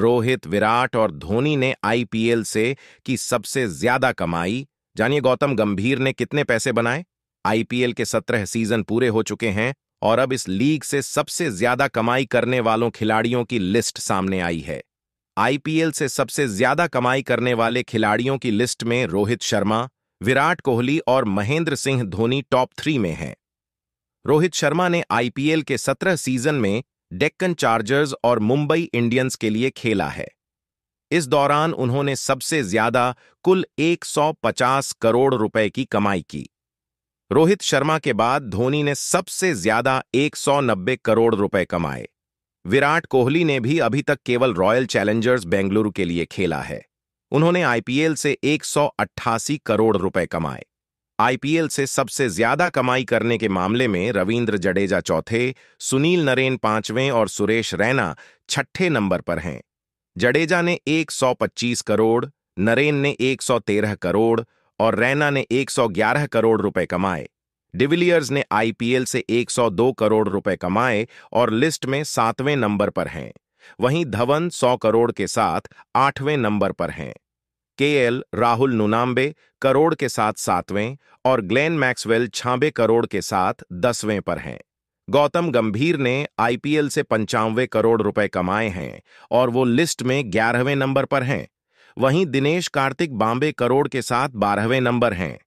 रोहित विराट और धोनी ने आईपीएल से की सबसे ज्यादा कमाई जानिए गौतम गंभीर ने कितने पैसे बनाए आईपीएल के सत्रह सीजन पूरे हो चुके हैं और अब इस लीग से सबसे ज्यादा कमाई करने वालों खिलाड़ियों की लिस्ट सामने आई है आईपीएल से सबसे ज्यादा कमाई करने वाले खिलाड़ियों की लिस्ट में रोहित शर्मा विराट कोहली और महेंद्र सिंह धोनी टॉप थ्री में हैं रोहित शर्मा ने आईपीएल के सत्रह सीजन में डेक्कन चार्जर्स और मुंबई इंडियंस के लिए खेला है इस दौरान उन्होंने सबसे ज्यादा कुल 150 करोड़ रुपए की कमाई की रोहित शर्मा के बाद धोनी ने सबसे ज्यादा 190 करोड़ रुपए कमाए विराट कोहली ने भी अभी तक केवल रॉयल चैलेंजर्स बेंगलुरु के लिए खेला है उन्होंने आईपीएल से 188 करोड़ रुपए कमाए आईपीएल से सबसे ज्यादा कमाई करने के मामले में रविंद्र जडेजा चौथे सुनील नरेन पांचवें और सुरेश रैना छठे नंबर पर हैं जडेजा ने 125 करोड़ नरेन ने 113 करोड़ और रैना ने 111 करोड़ रुपए कमाए डिविलियर्स ने आईपीएल से 102 करोड़ रुपए कमाए और लिस्ट में सातवें नंबर पर हैं वहीं धवन 100 करोड़ के साथ आठवें नंबर पर हैं केएल राहुल नुनाम्बे करोड़ के साथ सातवें और ग्लेन मैक्सवेल छाबे करोड़ के साथ दसवें पर हैं गौतम गंभीर ने आईपीएल से पंचानवे करोड़ रुपए कमाए हैं और वो लिस्ट में ग्यारहवें नंबर पर हैं वहीं दिनेश कार्तिक बाम्बे करोड़ के साथ बारहवें नंबर हैं